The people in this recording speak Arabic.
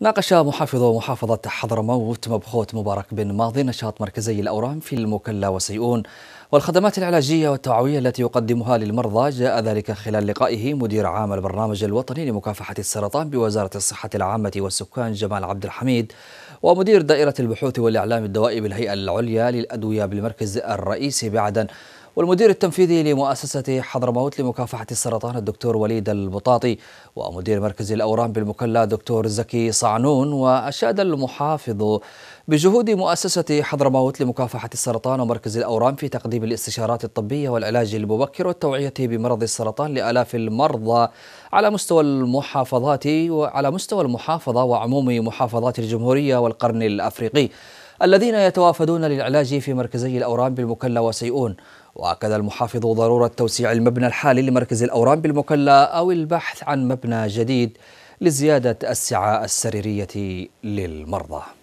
ناقش محافظ محافظة حضرموت مبخوت مبارك بن ماضي نشاط مركزي الأورام في المكلا وسيئون والخدمات العلاجية والتوعوية التي يقدمها للمرضى جاء ذلك خلال لقائه مدير عام البرنامج الوطني لمكافحة السرطان بوزارة الصحة العامة والسكان جمال عبد الحميد ومدير دائرة البحوث والإعلام الدوائي بالهيئة العليا للأدوية بالمركز الرئيسي بعدن والمدير التنفيذي لمؤسسة حضرموت لمكافحة السرطان الدكتور وليد البطاطي ومدير مركز الأورام بالمكلا دكتور زكي صعنون وأشاد المحافظ بجهود مؤسسة حضرموت لمكافحة السرطان ومركز الأورام في تقديم الاستشارات الطبية والعلاج المبكر والتوعية بمرض السرطان لآلاف المرضى على مستوى المحافظات وعلى مستوى المحافظة وعموم محافظات الجمهورية والقرن الأفريقي الذين يتوافدون للعلاج في مركزي الأورام بالمكلا وسيئون واكد المحافظ ضروره توسيع المبنى الحالي لمركز الاورام بالمكلا او البحث عن مبنى جديد لزياده السعه السريريه للمرضى